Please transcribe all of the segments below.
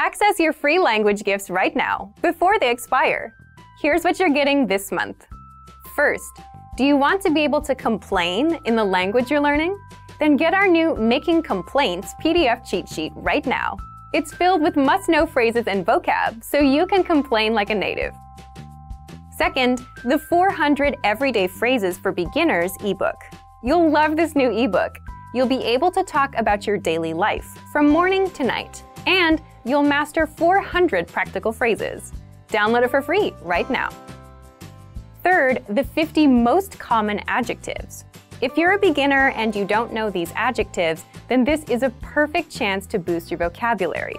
Access your free language gifts right now, before they expire. Here's what you're getting this month. First, do you want to be able to complain in the language you're learning? Then get our new Making Complaints PDF cheat sheet right now. It's filled with must-know phrases and vocab, so you can complain like a native. Second, the 400 Everyday Phrases for Beginners ebook. You'll love this new ebook. You'll be able to talk about your daily life, from morning to night and you'll master 400 practical phrases. Download it for free right now. Third, the 50 most common adjectives. If you're a beginner and you don't know these adjectives, then this is a perfect chance to boost your vocabulary.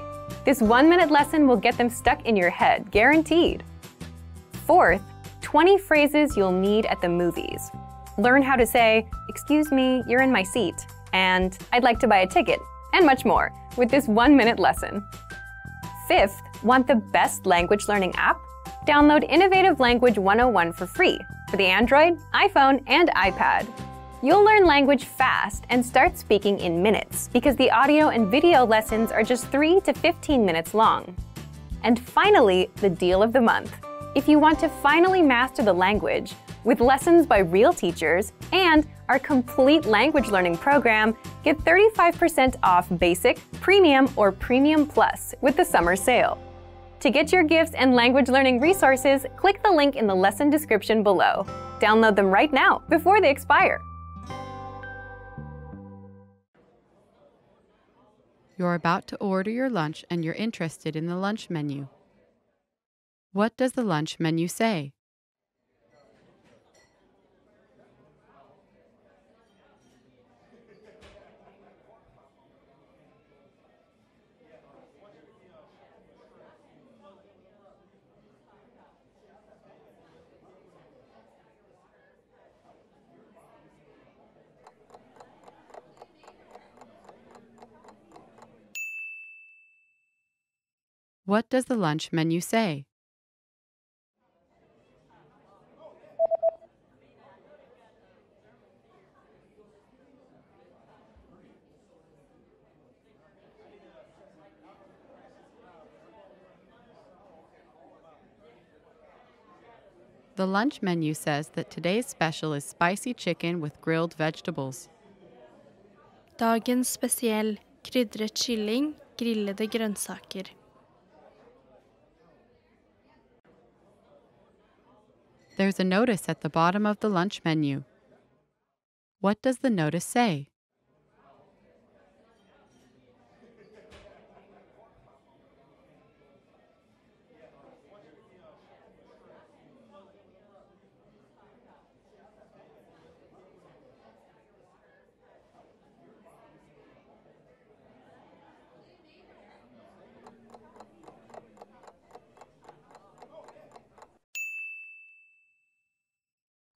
This one-minute lesson will get them stuck in your head, guaranteed. Fourth, 20 phrases you'll need at the movies. Learn how to say, excuse me, you're in my seat, and I'd like to buy a ticket, and much more with this one minute lesson. Fifth, want the best language learning app? Download Innovative Language 101 for free for the Android, iPhone, and iPad. You'll learn language fast and start speaking in minutes because the audio and video lessons are just 3 to 15 minutes long. And finally, the deal of the month. If you want to finally master the language, with lessons by real teachers and our complete language learning program, get 35% off Basic, Premium, or Premium Plus with the summer sale. To get your gifts and language learning resources, click the link in the lesson description below. Download them right now before they expire. You're about to order your lunch and you're interested in the lunch menu. What does the lunch menu say? What does the lunch menu say? The lunch menu says that today's special is spicy chicken with grilled vegetables. Dagens spesiell kryddret kylling, grillade grönsaker. there's a notice at the bottom of the lunch menu. What does the notice say?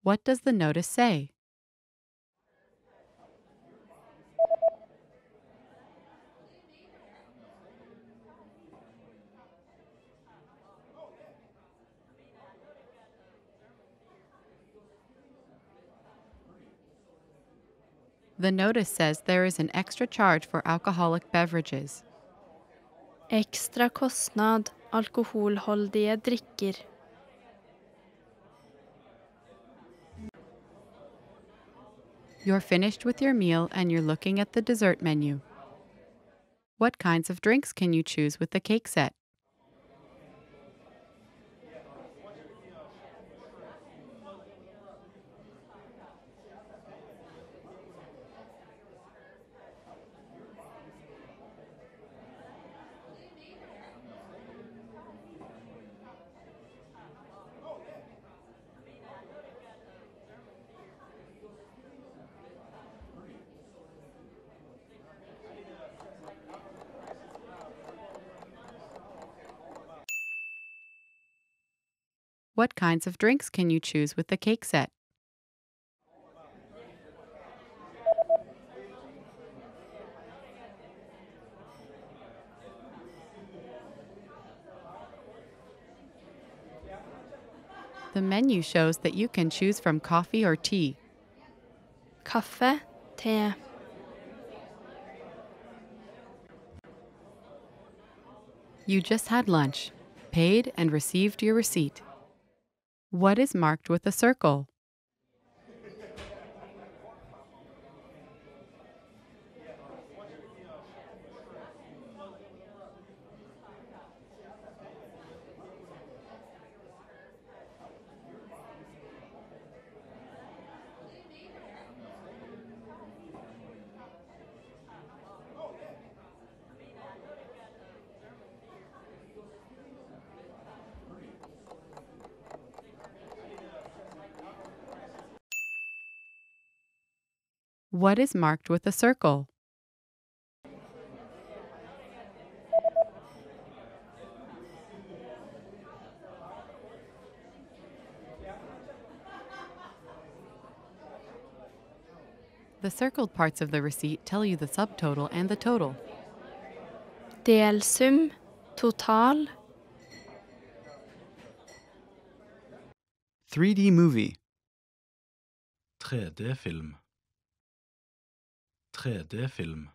What does the notice say? The notice says there is an extra charge for alcoholic beverages. Extra kostnad alkoholholdige drikker. You're finished with your meal and you're looking at the dessert menu. What kinds of drinks can you choose with the cake set? kinds of drinks can you choose with the cake set? The menu shows that you can choose from coffee or tea. Kaffe, te. You just had lunch, paid and received your receipt. What is marked with a circle? What is marked with a circle? The circled parts of the receipt tell you the subtotal and the total. Delsum, er total. 3D movie. 3D film. 3D-film.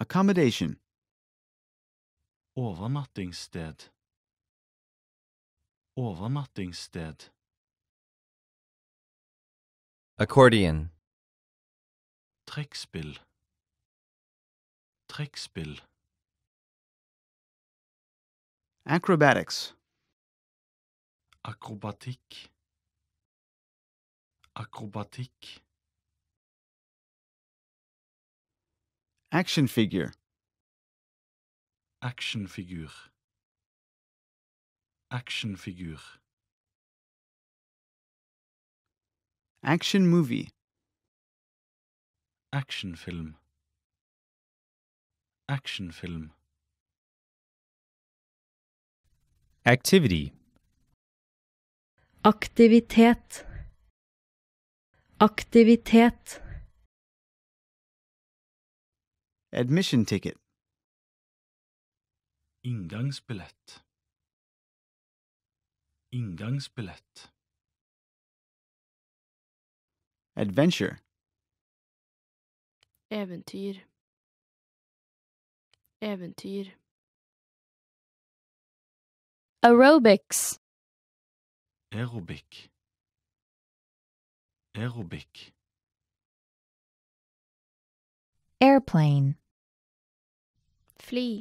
Accommodation. Overnattingssted. Overnattingssted. Accordion. Trekkspill. Trekkspill. Acrobatics. Akrobatikk. Akrobatikk. Actionfigur. Actionfigur. Actionfigur. Action movie. Actionfilm. Actionfilm. Activity. Aktivitet. Aktivitet. Admission ticket. Inngangsbillett. Inngangsbillett. Adventure. Eventyr. Eventyr. Aerobics. Aerobic. Aerobic. Airplane flee,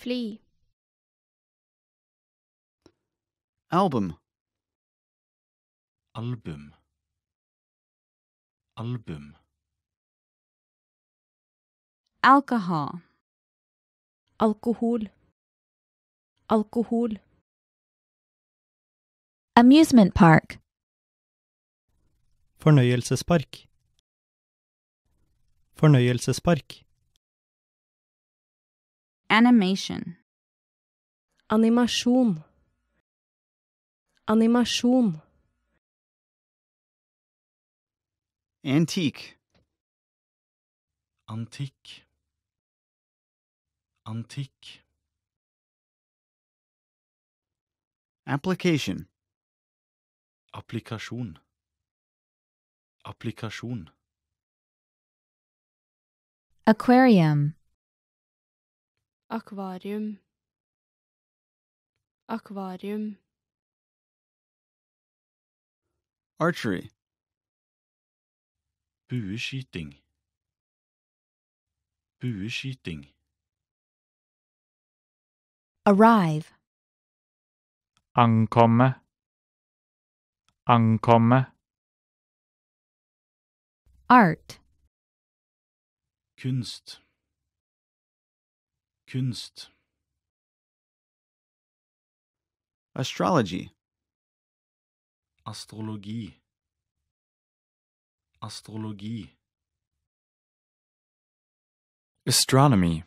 flee. Album, album, album. Alcohol, alcohol, alcohol. Amusement park, fornøyelsespark, fornøyelsespark. Animation. Animasjon. Animasjon. Antique. Antikk. Antikk. Application. Applikasjon. Applikasjon. Aquarium. akvarium akvarium archery bueskyting bueskyting arrive ankomme ankomme art kunst kunst astrology astrologie astrologie astronomy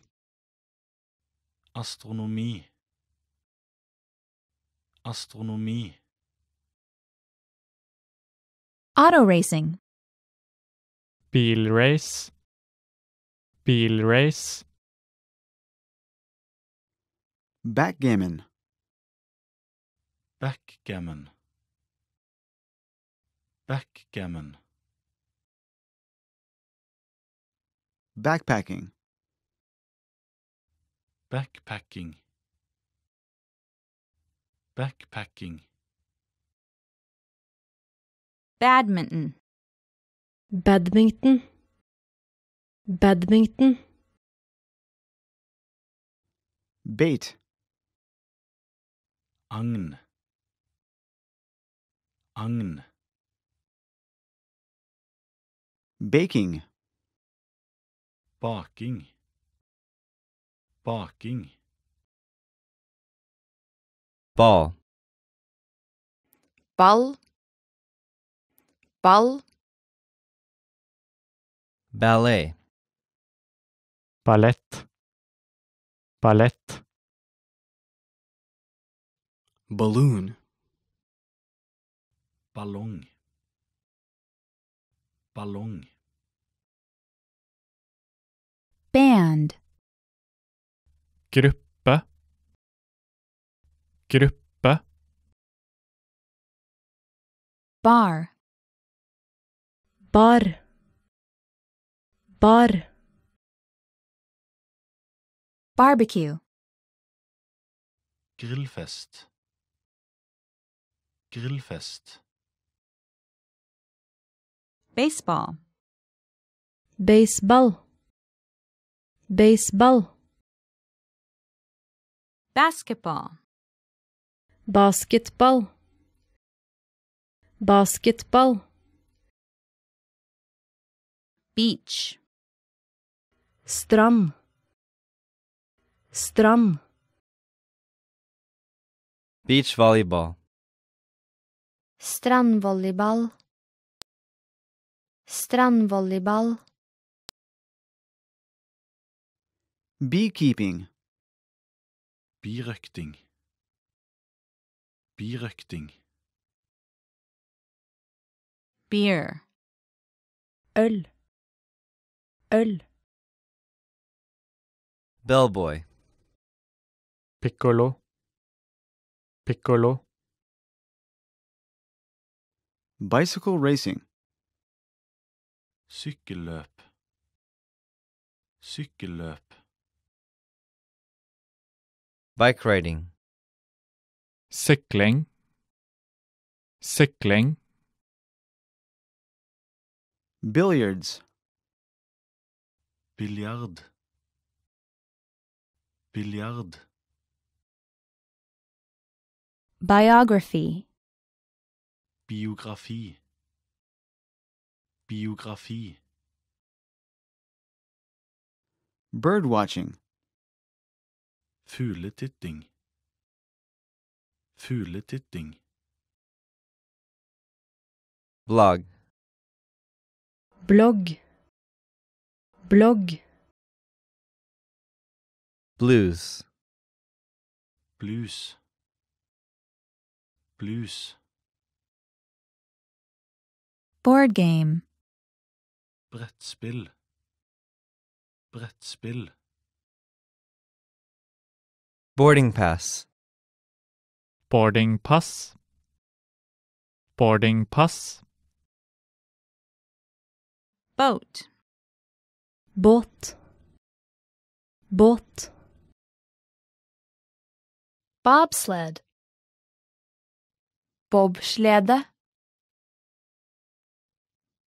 astronomie astronomie auto racing bil race bil race Backgammon. Backgammon. Backgammon. Backpacking. Backpacking. Backpacking. Badminton. Badminton. Badminton. Bait agn agn baking baking baking ball ball ball ballet ballet ballet Balloon. Ballong. Ballong. Band. Grupp. Grupp. Bar. Bar. Bar. Barbecue. Grillfest. Grillfest. Baseball. Baseball. Baseball. Basketball. Basketball. Basketball. Beach. Strum. Strum. Beach volleyball. strandvolleyball strandvolleyball beekeeping birøkting birøkting beer øl øl bellboy piccolo piccolo Bicycle racing. Sykkelløp. Sykkelløp. Bike riding. Sykling. Sykling. Billiards. Billiard. Billiard. Biography. Biografie Biografie Birdwatching Fugletitting Fugletitting Blog. Blog. Blog. Blues Blues Blues Board game. Brettspill. Brettspill. Boarding pass. Boarding pass. Boarding pass. Boat. Båt. Båt. Bobsled. Bobslede.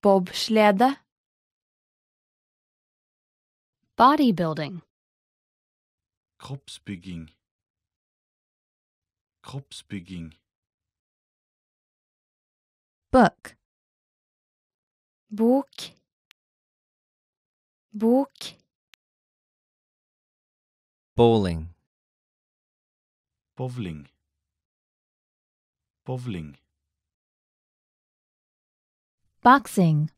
Bobsleda. bodybuilding kroppsbygging kroppsbygging book bok bok bowling bowling bowling Boxing.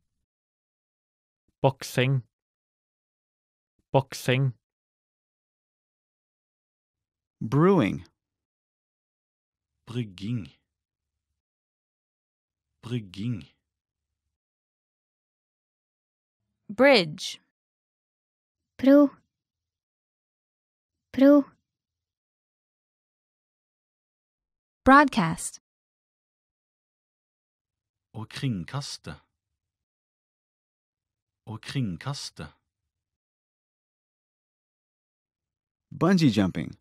Boxing. Boxing. Brewing. Brygging. Brygging. Bridge. Bro. Bro. Broadcast. Å kringkaste. Å kringkaste. Bungee jumping.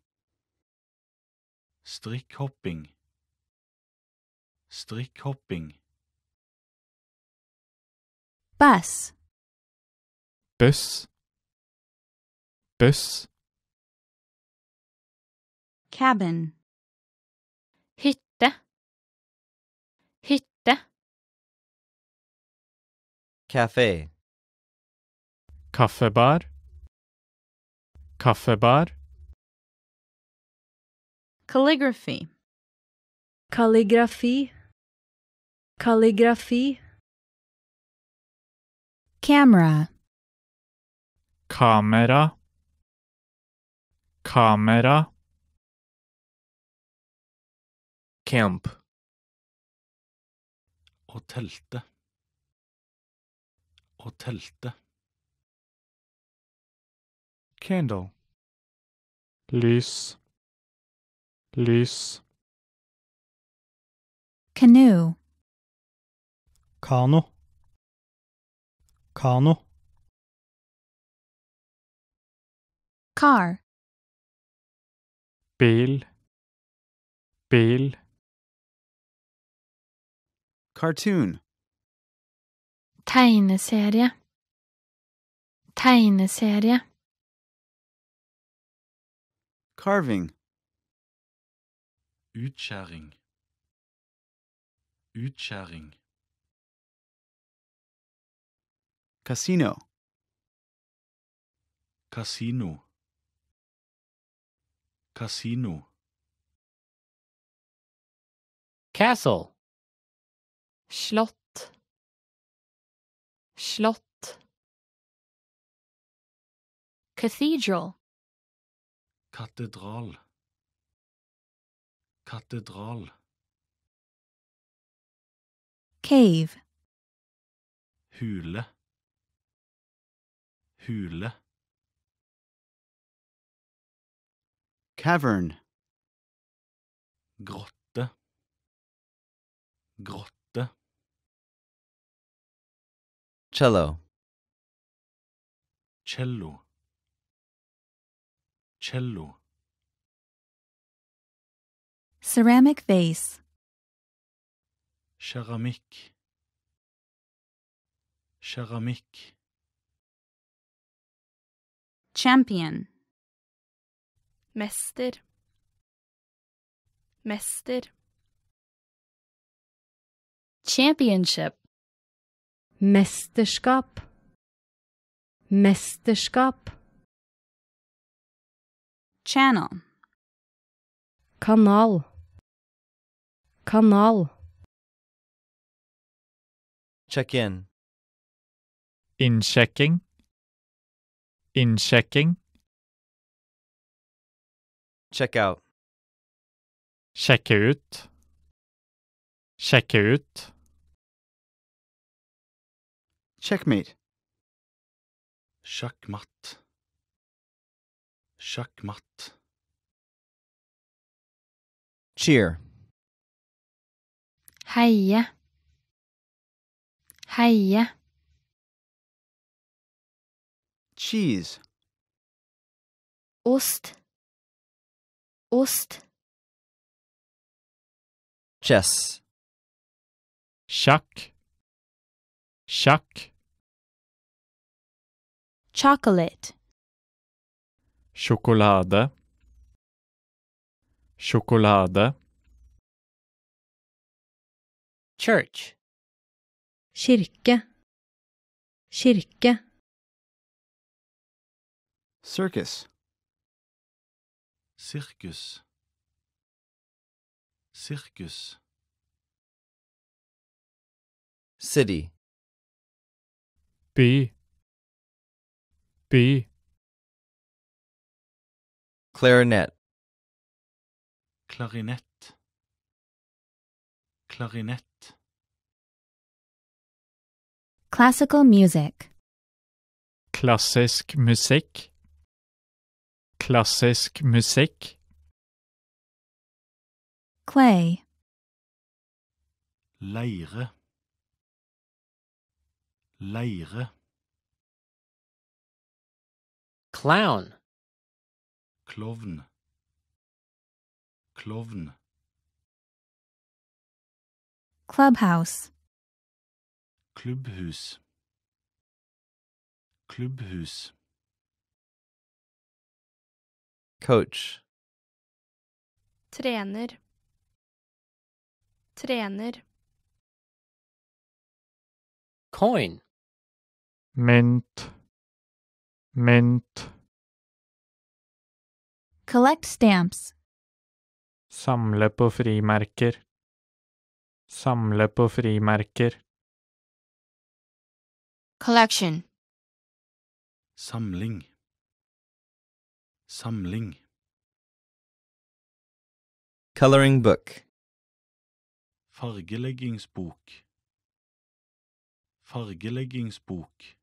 Strikkhopping. Strikkhopping. Buss. Buss. Buss. Cabin. Café. Kaffebar. Kaffebar. Calligraphy. calligraphy, Kalligrafi. Camera. Kamera. Kamera. Camp. og teltet. og telte. Candle. Lys. Lys. Canoe. Kano. Kano. Car. Bil. Bil. Cartoon. tegneserie tegneserie carving utskjæring utskjæring casino casino casino castle slott slott cathedral katedral katedral cave hule hule cavern grotte grotte cello cello cello ceramic vase ceramic ceramic champion mester mester championship mesterskap, mesterskap. Channel. Kanal, kanal. Check in. Innsjekking. Innsjekking. Check out. Sjekke ut. Sjekke ut. Checkmate. Checkmate. Checkmate. Cheer. Heie. Heie. Cheese. Ost. Ost. Chess. Shak. Shak chocolate Chocolada. Chocolada. Church Kirke Kirke Circus Circus Circus City B by clarinet klarinett klarinett classical music klassisk musikk klassisk musikk clay leire leire Clown. Clown. Clown. Clubhouse. Clubhus. Clubhus. Coach. Trainer. Trainer. Coin. Mint mint, collect stamps, samle på frimerker, samle på frimerker, collection, Samling. Samling. Coloring book. Fargeleggingsbok. Fargeleggingsbok.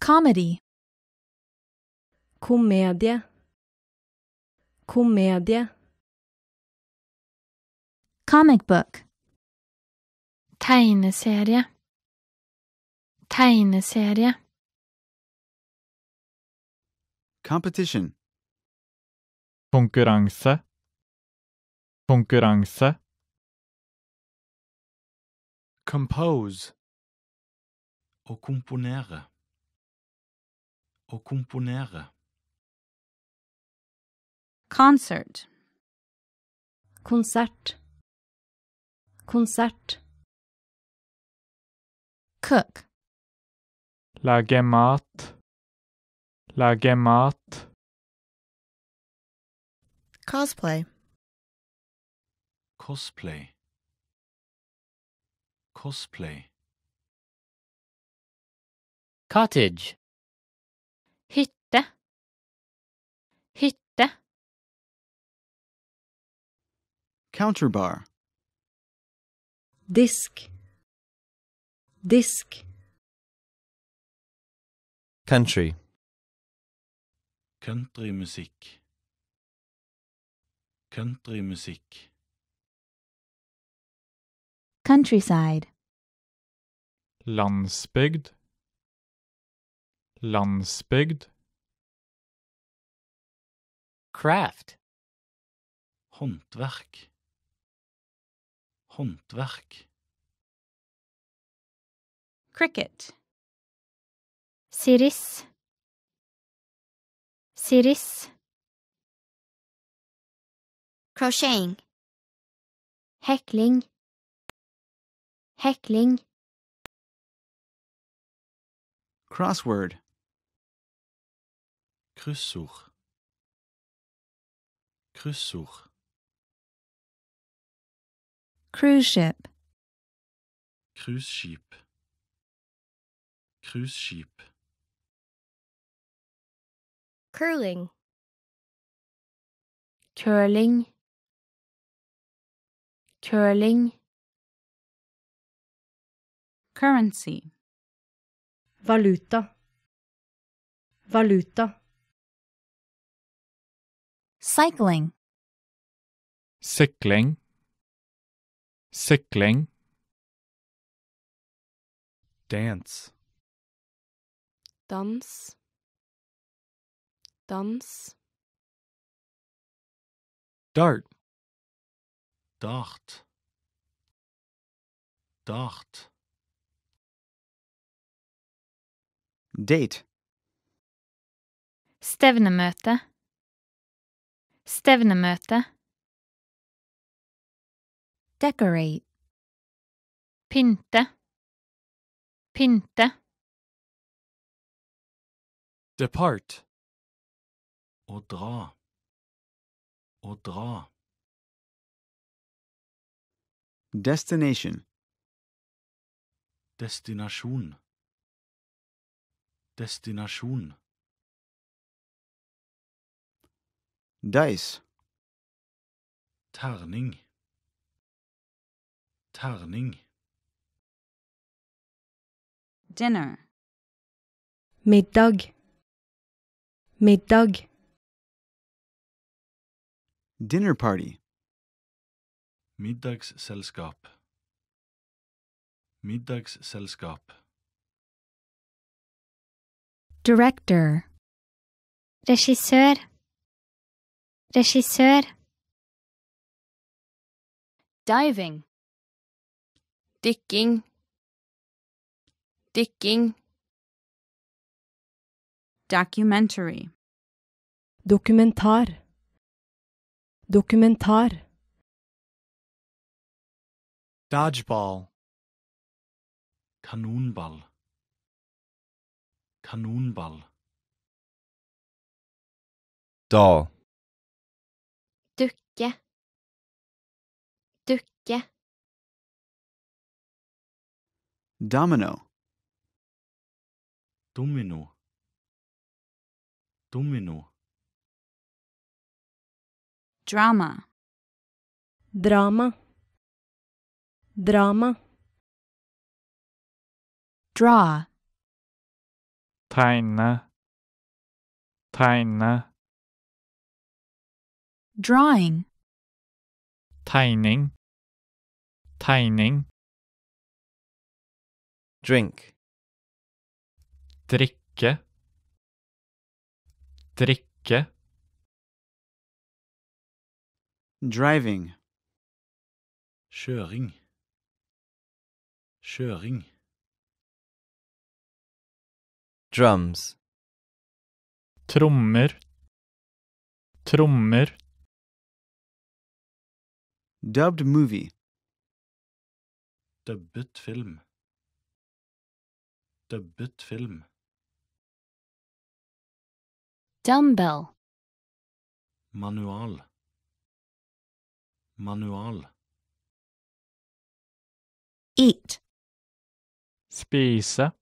Comedy. Komedie. Komedie. Comic book. Tegneserie. Tegneserie. Competition. Konkurranse. Konkurranse. Compose. Å komponere. Å komponere. Concert. Konsert. Konsert. Cook. Lage mat. Lage mat. Cosplay. Cosplay. Cosplay. Cottage. counterbar disk disk country Country music. Country music. countryside landsbygd landsbygd craft håndverk Håndverk. Cricket. Siris. Siris. Crocheting. Hekling. Hekling. Crossword. Kryssord. Kryssord. Cruise ship. Cruise ship. Cruise ship. Curling. Curling. Curling. Currency. Valuta. Valuta. Cycling. Cycling. Sickling. dance dans dans dart dart dart date stevnemøte stevnemøte Decorate. Pinta. Pinta. Depart. Odra. Odra. Destination. Destination. Destination. Dice. Tarning terning. Dinner. Middag. Middag. Dinner party. Middagsselskap. Middagsselskap. Director. Regissør. Regissør. Diving. dykking dykking documentary dokumentar dokumentar dodgeball kanonball kanonball dal dukke Domino. Domino. Domino. Drama. Drama. Drama. Draw. Tegna. Tegna. Drawing. Tegning. Tegning. Drink. Drikke. Drikke. Driving. Kjøring. Kjøring. Drums. Trummer. Trummer. Dubbed movie. Dubbet film film. Dumbbell. Manual. Manual. Eat. Spisa.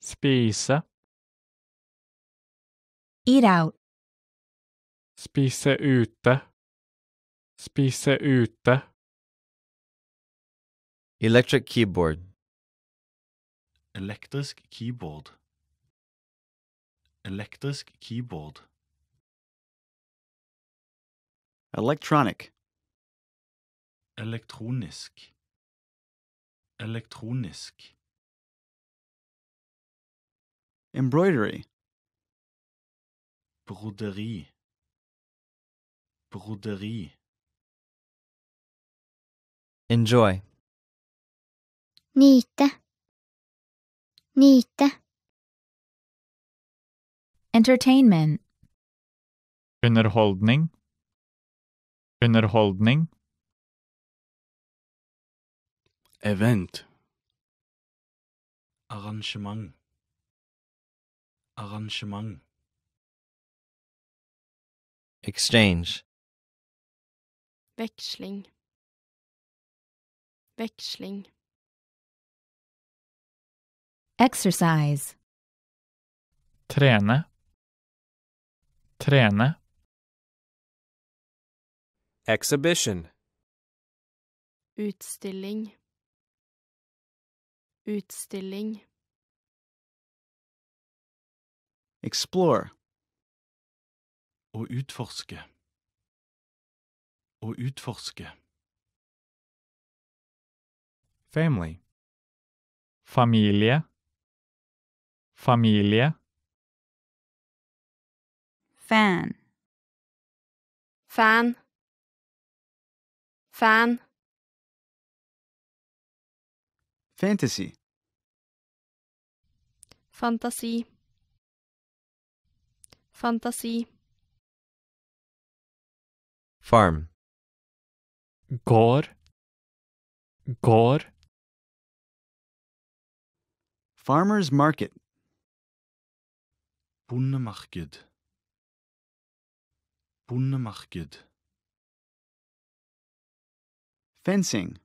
Spisa. Eat out. Spise ute. Spise ute. Electric keyboard. Elektrisk keyboard. Elektrisk keyboard. Electronic. Elektronisk. Elektronisk. Embroidery. Broderi. Broderi. Enjoy. Nyte nyte entertainment Underholdning. Underholdning. event arrangement arrangement exchange växling växling Exercise. Träna. Träna. Exhibition. Utstilling. Utstilling. Explore. Å utforske. Å utforske. Family. Familia. Familie. Fan. Fan. Fan. Fantasy. Fantasi. Fantasi. Farm. Gård. Gård. Farmer's Market. Bondemarked. Bondemarked. Fencing.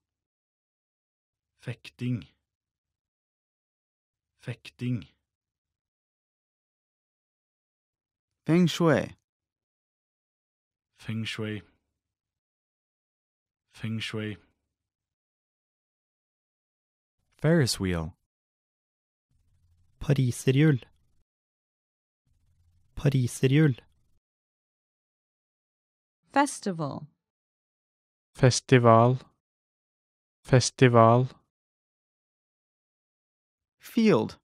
Fekting. Fekting. Feng shui. Feng shui. Feng shui. Ferris wheel. Pariserhjul. pariserhjul. Festival. Festival. Festival. Field.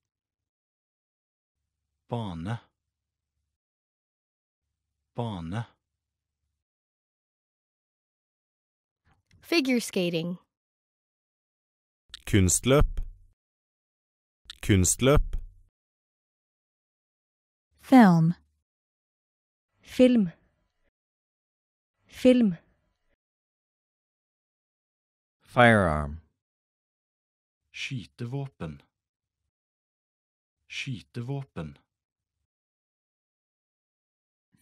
Bane. Bane. Figure skating. Kunstløp. Kunstløp. Film. film film firearm skytevåpen skytevåpen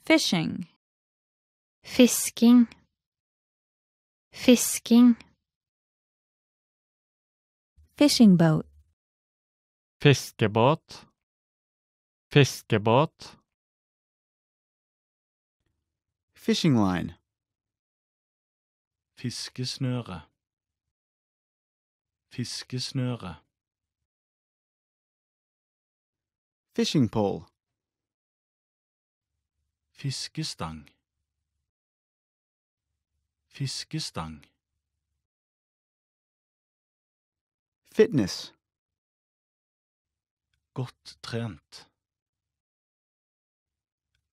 fishing fisking fisking fishing boat fiskebåt fiskebåt Fishing line. Fiskesnøre. Fiskesnøre. Fishing pole. Fiskestang. Fiskestang. Fitness. Gott trent.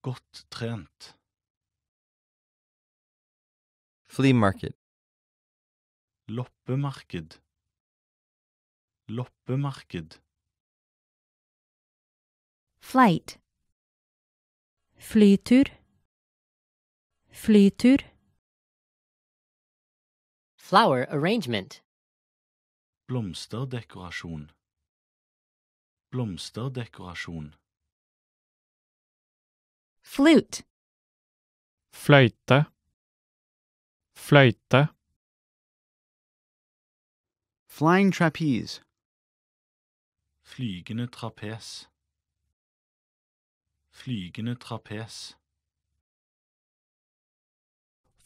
Gott trent. Flea market. Loppemarked. Loppemarked. Flight. Flytur. Flytur. Flower arrangement. Blomsterdekorasjon. Blomsterdekorasjon. Flute. Fløyte fløyte flying trapeze flygende trapes flygende trapes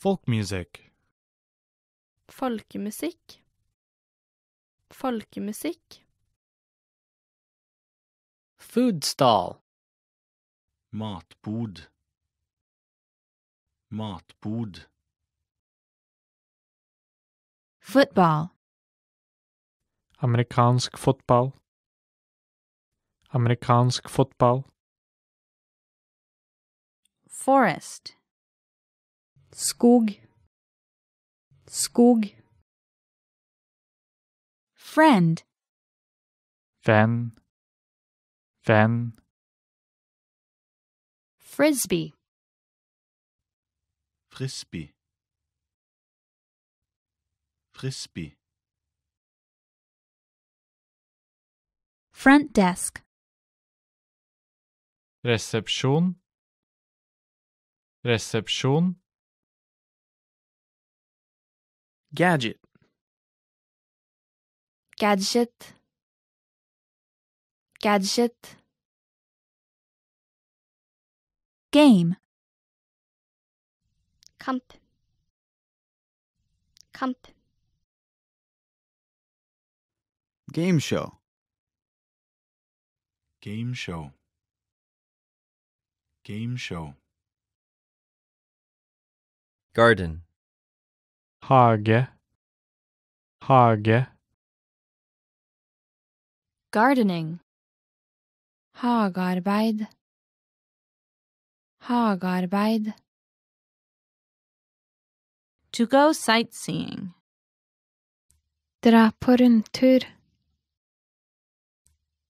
folkmusikk folkemusikk folkemusikk foodstall matbod matbod Football. Amerikaansk football. Amerikaansk football. Forest. Skog. Skog. Friend. Vän. Vän. Frisbee. Frisbee. Frisbee. Front desk. Reception. Reception. Gadget. Gadget. Gadget. Game. Kamp. Kamp. Game show. Game show. Game show. Garden. Hage. Hage. Gardening. Hagarbeid. Hagarbeid. To go sightseeing. Dra på rundtur.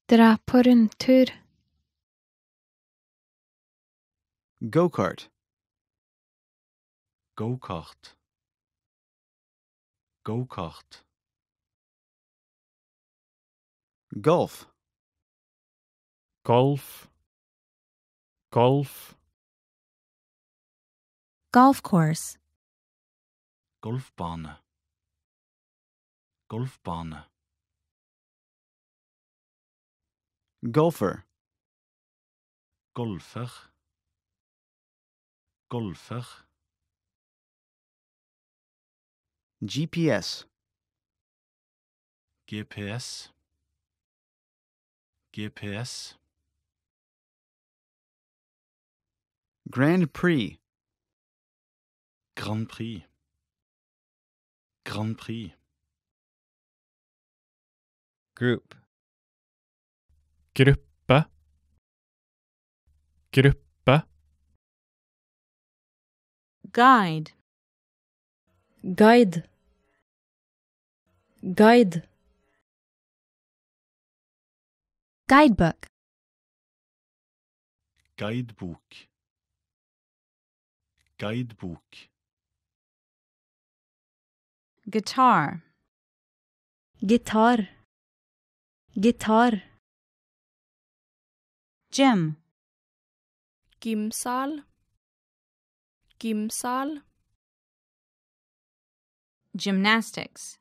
Dra på rundtur. Go-kart. Go-kart. Go-kart. Golf. Golf. Golf. Golf course. Golfbane. Golfbane. Golfer. Golfer. Golfer. GPS. GPS. GPS. Grand Prix. Grand Prix. Grand Prix. Group gruppe gruppe guide guide guide guidebook Guidebook. guidebok guitar guitar guitar Gym. Gymsal. Gymsal. Gymnastics.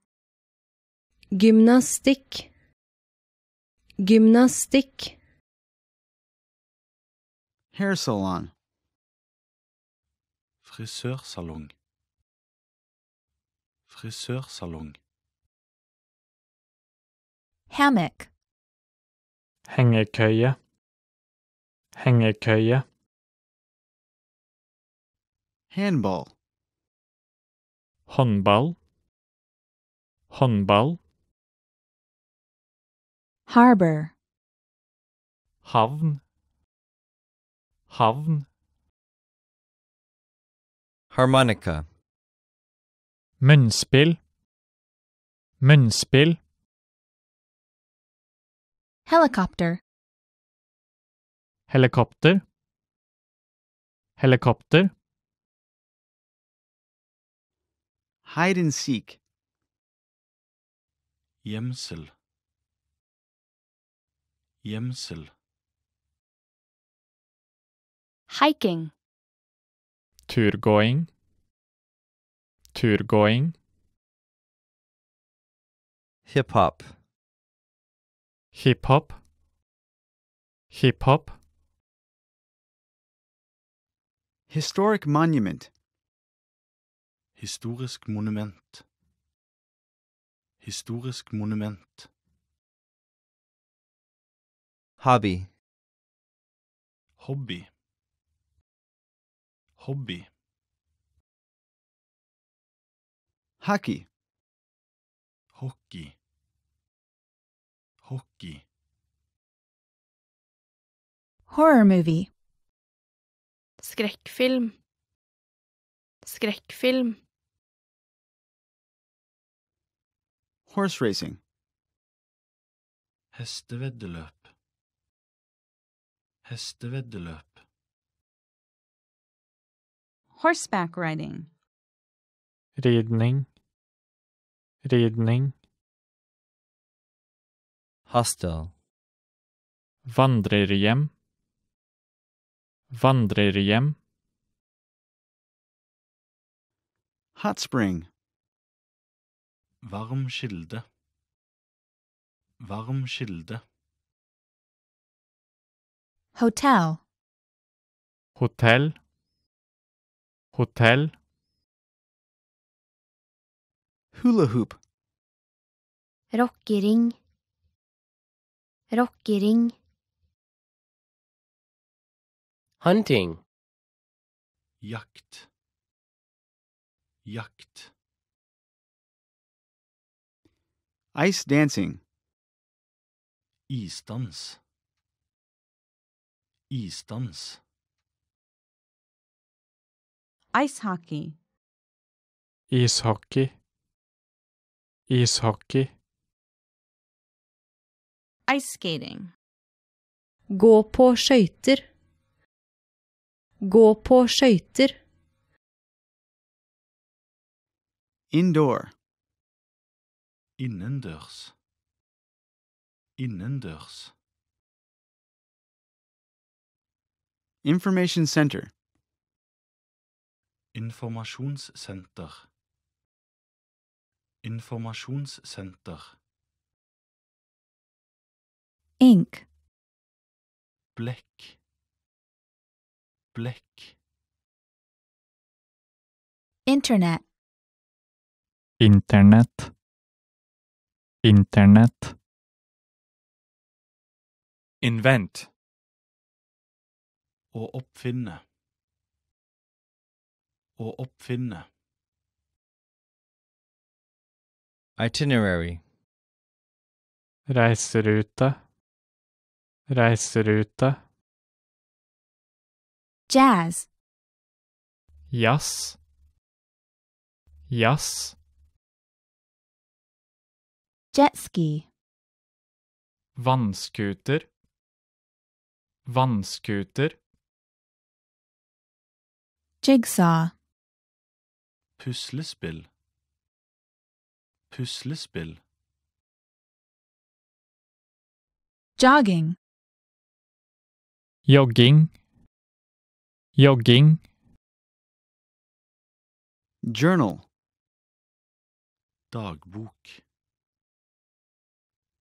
Gymnastikk. Gymnastikk. Hair salon. Frisørsalong. Frisørsalong. Hammock. Hengekøye. Hengekøye. Handball. Håndball. Håndball. Harbor. Havn. Havn. Harmonica. Munnspill. Munnspill. Helicopter helikopter helikopter hide and seek gjemsel gjemsel hiking turgåing turgåing hip hop hip hop hip hop Historic monument. Historisk monument. Historisk monument. Hobby. Hobby. Hobby. Hockey. Hockey. Hockey. Horror movie. skrekkfilm, skrekkfilm. Horse racing. Hesteveddeløp. Hesteveddeløp. Horseback riding. Ridning. Ridning. Hostel. Vandrerhjem vandrerhjem Hot spring Varm kilde Varm kilde Hotel Hotell Hotell Hula hoop Rockering Rockering hunting jakt jakt ice dancing isdans isdans ice hockey ishockey ishockey ice skating gå på skøyter Gå på skøyter. Indoor. Innendørs. Innendørs. Information Center. Informasjonssenter. Informasjonssenter. Ink. Blekk blekk. Internet. Internett. Internett. Invent. Å oppfinne. Å oppfinne. Itinerary. Reiserute. Reiserute jazz, jazz, jazz, jet ski, vannskuter, vannskuter, jigsaw, Puslespill. Puslespill. jogging, jogging, jogging journal dagbok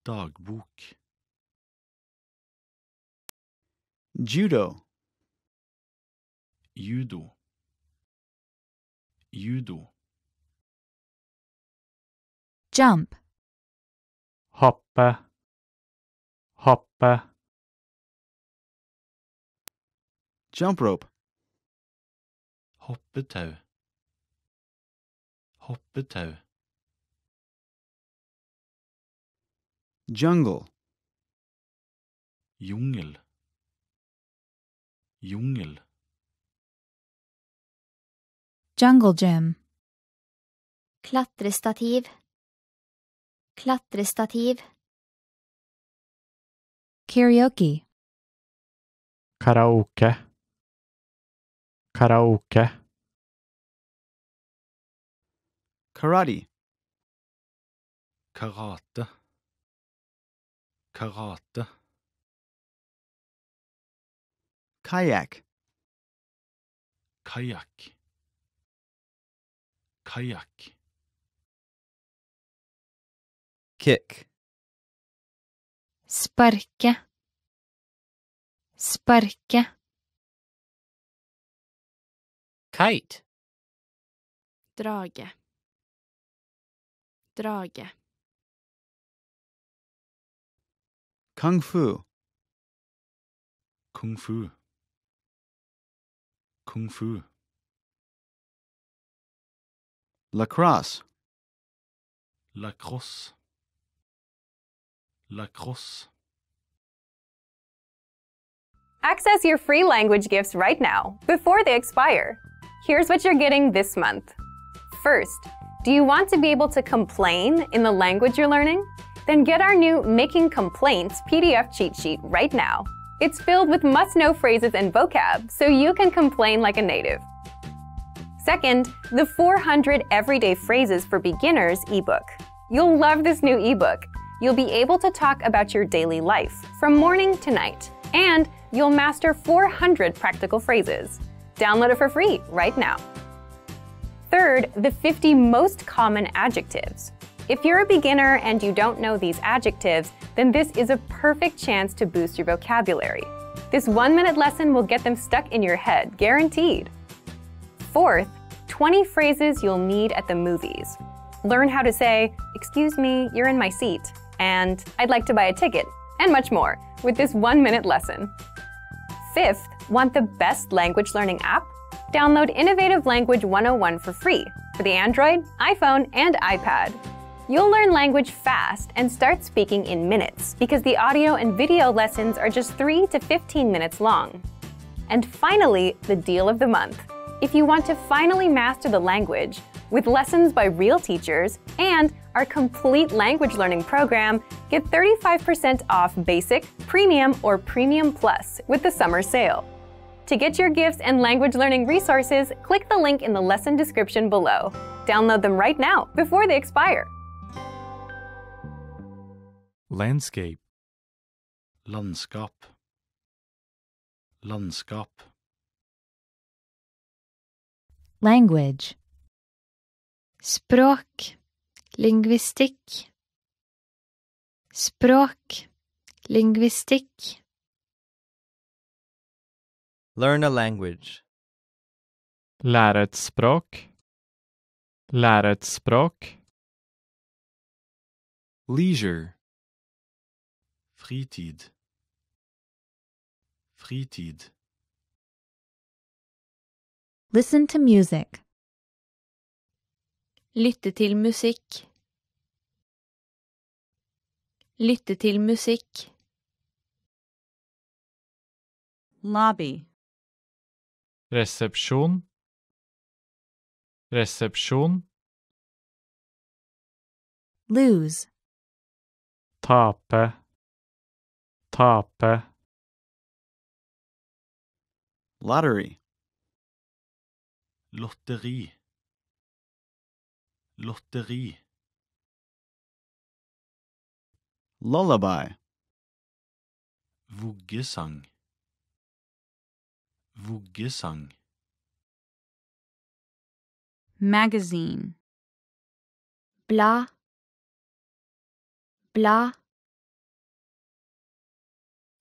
dagbok judo judo judo jump hoppe hoppe jump rope hoppetau hoppetau jungle jungel jungel jungle gym klatrestativ klatrestativ karaoke karaoke karaoke karate karate karate kajakk kajakk kajakk kick sparke sparke Kite. Drage. Drage. Kung Fu. Kung Fu. Kung Fu. Lacrosse. Lacrosse. Lacrosse. Access your free language gifts right now before they expire. Here's what you're getting this month. First, do you want to be able to complain in the language you're learning? Then get our new Making Complaints PDF cheat sheet right now. It's filled with must-know phrases and vocab, so you can complain like a native. Second, the 400 Everyday Phrases for Beginners ebook. You'll love this new ebook. You'll be able to talk about your daily life, from morning to night, and you'll master 400 practical phrases. Download it for free right now. Third, the 50 most common adjectives. If you're a beginner and you don't know these adjectives, then this is a perfect chance to boost your vocabulary. This one-minute lesson will get them stuck in your head, guaranteed. Fourth, 20 phrases you'll need at the movies. Learn how to say, excuse me, you're in my seat, and I'd like to buy a ticket, and much more, with this one-minute lesson. Fifth, Want the best language learning app? Download Innovative Language 101 for free for the Android, iPhone, and iPad. You'll learn language fast and start speaking in minutes because the audio and video lessons are just 3 to 15 minutes long. And finally, the deal of the month. If you want to finally master the language, with lessons by real teachers and our complete language learning program, get 35% off Basic, Premium, or Premium Plus with the summer sale. To get your gifts and language learning resources, click the link in the lesson description below. Download them right now before they expire. Landscape Landskap Landskap Language Språk Linguistik. Språk Linguistik. Learn a language. Lära ett språk. Lära ett språk. Leisure. Fritid. Fritid. Listen to music. Lytte till musik. Lytte till musik. Lobby. Reception. resepsjon lose tape tape lottery lotteri lotteri lullaby vuggesang Vugisang. Magazine. Bla. Bla.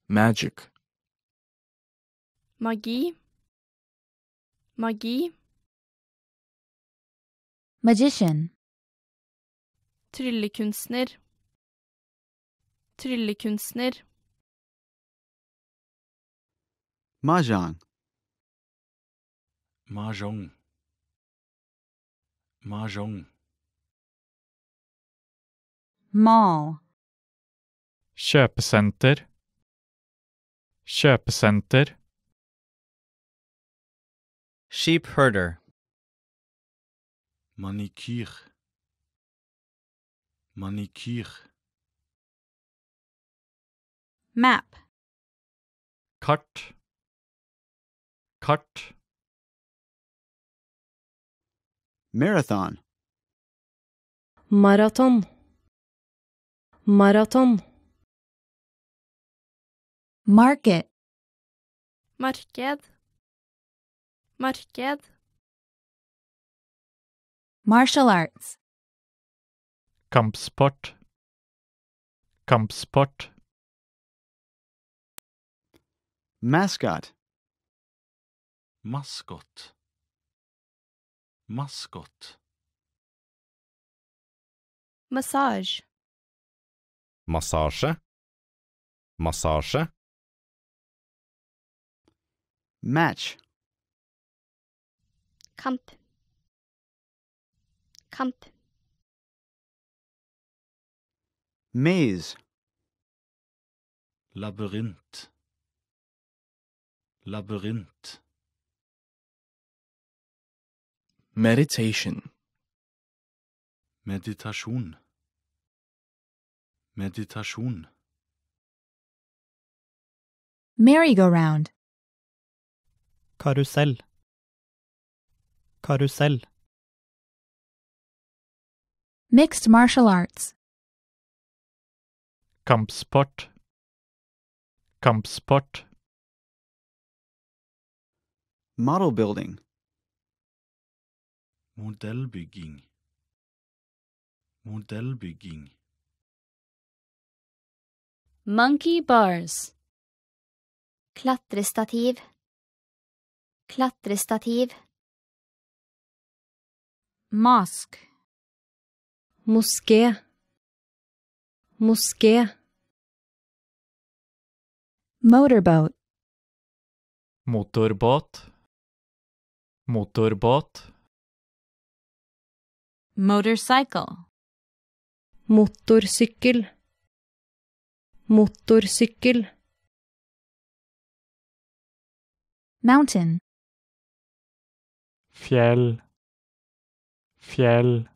Magic. Magi. Magi. Magician. Tryllekunstner. Tryllekunstner. Mahjong. Mahjong. Mahjong. Mall. Köpcenter. Köpcenter. Sheep herder. Manikyr. Manikyr. Map. Kart. Kart. Marathon. Marathon. Marathon. Market. Marked. Marked. Martial arts. Kampsport. Kampsport. Mascot. Mascot. Maskot. Massage. Massage. Massage. Match. Kamp. Kamp. Maze. Labyrinth. Labyrinth. Meditation. Meditation. Meditation. Merry-go-round. Carousel. Carousel. Mixed martial arts. Kampsport. Kampsport. Model building. modellbygging modellbygging monkey bars klatrestativ klatrestativ mask moské moské motorboat motorbåt motorbåt motorcycle motorsykkel motorsykkel mountain fjell fjell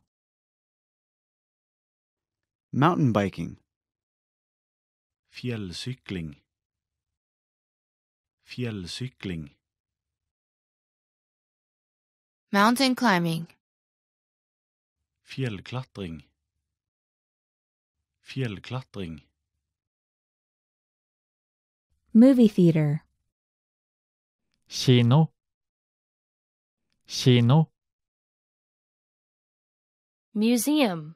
mountain biking fjellsykling fjellsykling mountain climbing fjellklatring fjellklatring movie theater kino kino museum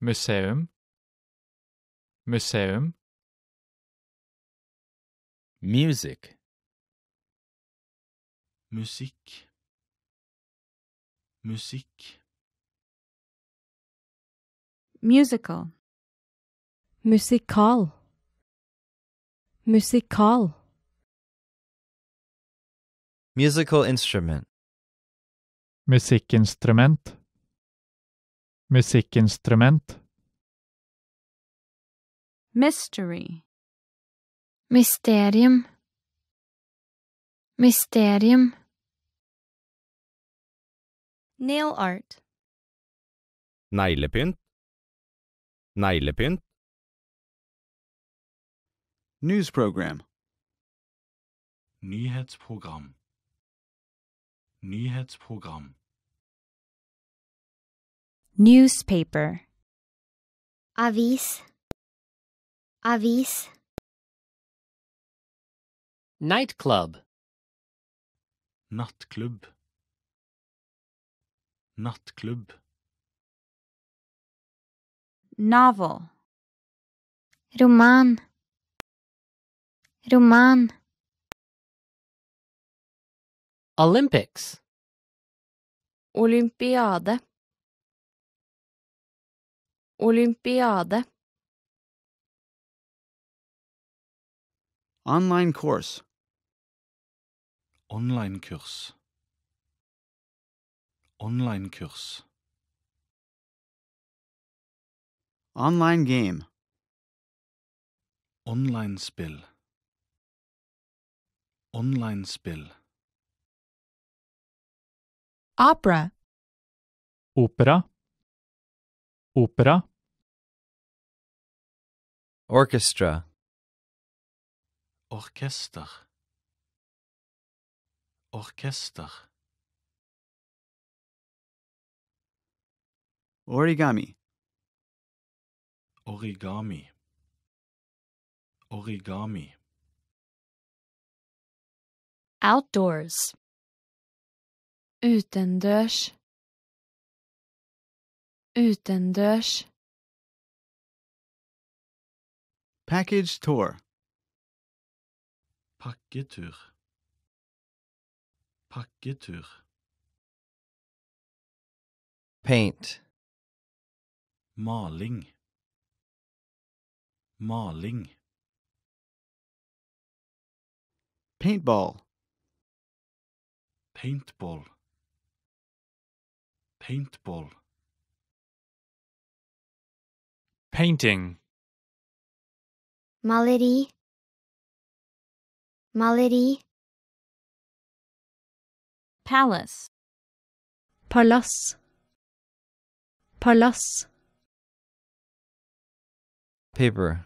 museum museum music musik musik musical Musical. Musical. musical instrument Musikinstrument. Musikinstrument. mystery mysterium mysterium nail art neglepynt Neglepynt. News program. Nyhetsprogram. Nyhetsprogram. Newspaper. Avis. Avis. Nightclub. Nattklubb. Nattklubb. novel. Roman. Roman. Olympics. Olympiade. Olympiade. Online course. Online kurs. Online kurs. Online game. Online spill. Online spill. Opera. Opera. Opera. Orchestra. Orchester. Orchester. Origami origami origami outdoors utendörs utendörs package tour pakketur pakketur paint maling maling paintball paintball paintball painting melody melody palace palace palace paper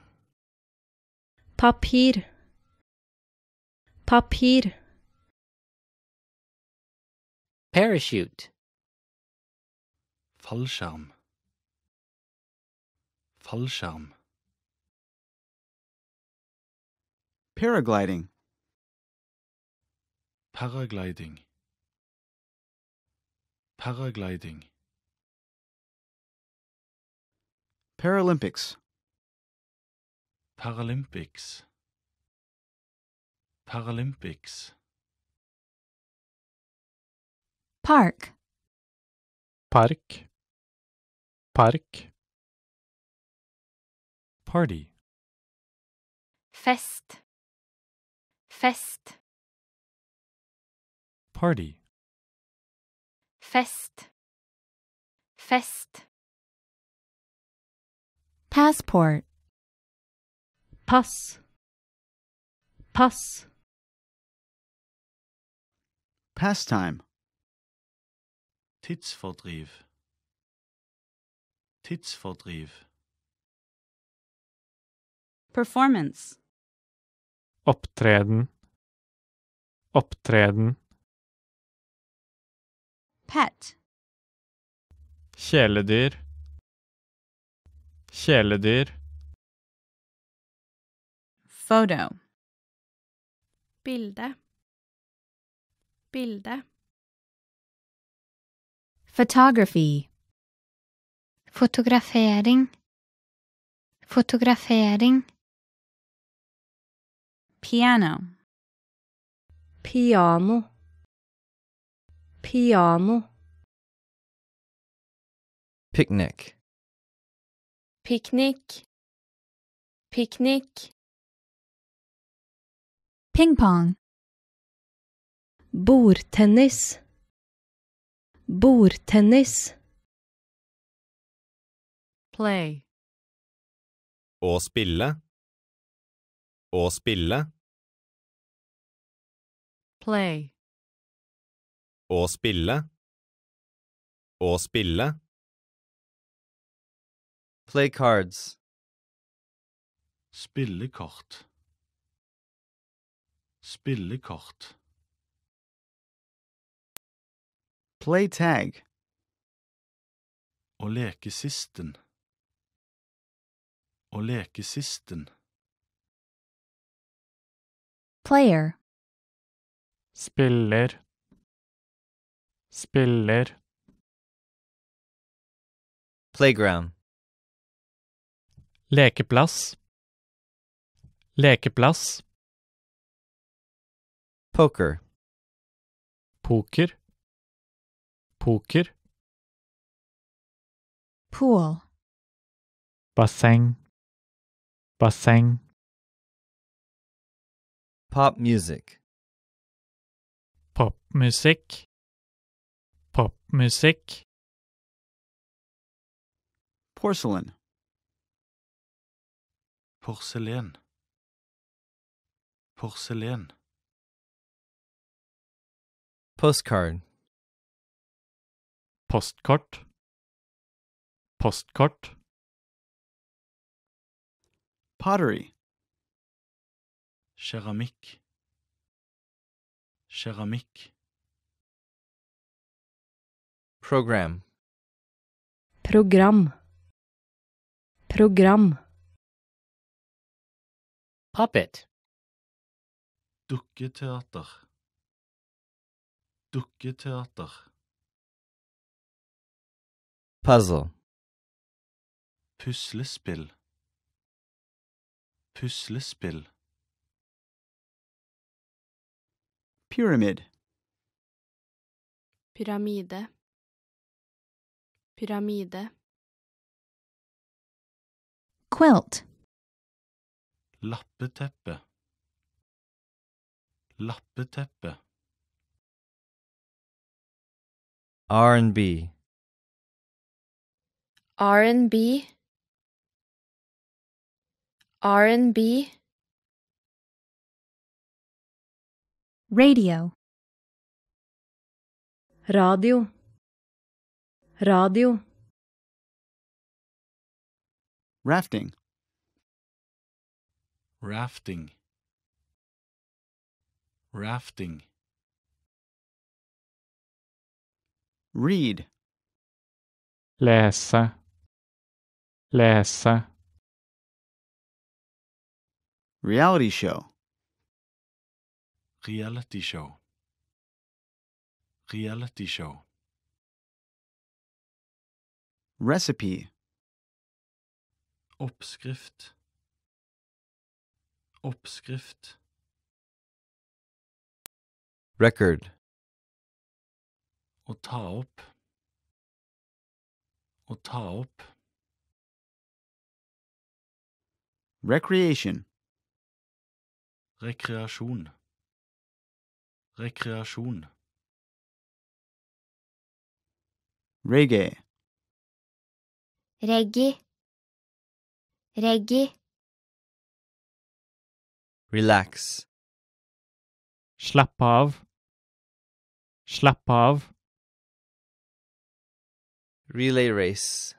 papir papir parachute Fallschirm. Fallschirm. paragliding paragliding paragliding paralympics Paralympics Paralympics Park Park Park Party Fest Fest Party Fest Fest Passport pass, pass. Pastime. Tidsfordriv. Tidsfordriv. Performance. Opptreden. Opptreden. Pet. Kjæledyr. Kjæledyr. Photo. Bilde. Bilde. Photography. Fotografering. Fotografering. Piano. Piano. Piano. Picnic. Picnic. Picnic. Ping pong. Bordtennis. Bordtennis. Play. Å spille. Å spille. Play. Å spille. Å spille. Play cards. Spille kort. Spillekort. Play tag. Å leke sisten. Å leke sisten. Player. Spiller. Spiller. Playground. Lekeplass. Lekeplass. Poker. Poker. Poker. Pool. Basseng. Basseng. Pop music. Popmusikk. Popmusikk. Porcelain. Porselen. Porselen. Postcard. Postcard. Postcard. Pottery. Keramik. Keramik. Program. Program. Program. Puppet. Dukketeater. Dukketeater. Puzzle. Puslespill. Puslespill. Pyramid. Pyramide. Pyramide. Quilt. Lappeteppe. Lappeteppe. R&B R&B R&B Radio Radio Radio Rafting Rafting Rafting read läsa läsa reality show reality show reality show recipe uppskrift uppskrift record Å ta opp. Å ta opp. Recreation. Rekreasjon. Rekreasjon. Reggae. Reggae. Reggae. Relax. Slapp av. Slapp av. Relay race.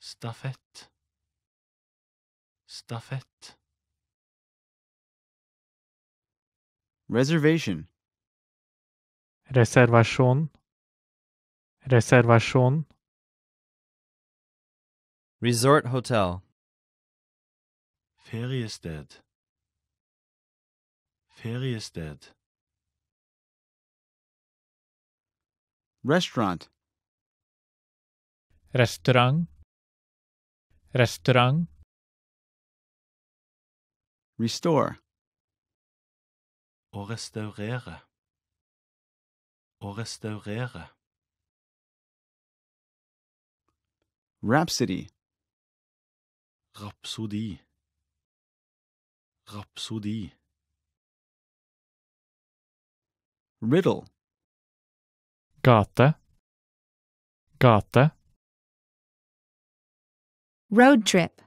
Stuff it. Stuff it. Reservation. Reservation. Reservation. Resort hotel. Feriested. Feriested. Restaurant restaurant restaurant restore å restaurere å restaurere Rhapsody. Rhapsody. Rhapsody. Riddle. Gate. Gate. Road trip.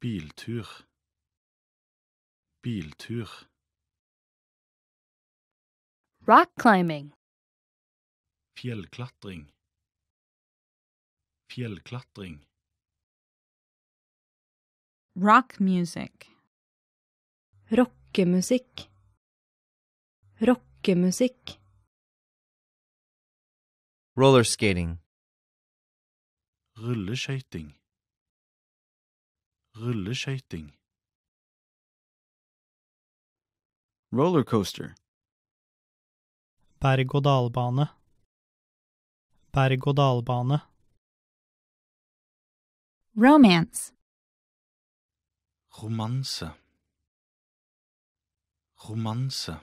Biltur. Biltur. Rock climbing. Fjellklatring. Fjellklatring. Rock music. Rockemusikk. Rockemusikk. Roller skating rulleskøyting rulleskøyting rollercoaster berg-og-dal-bane berg-og-dal-bane romance romanse romanse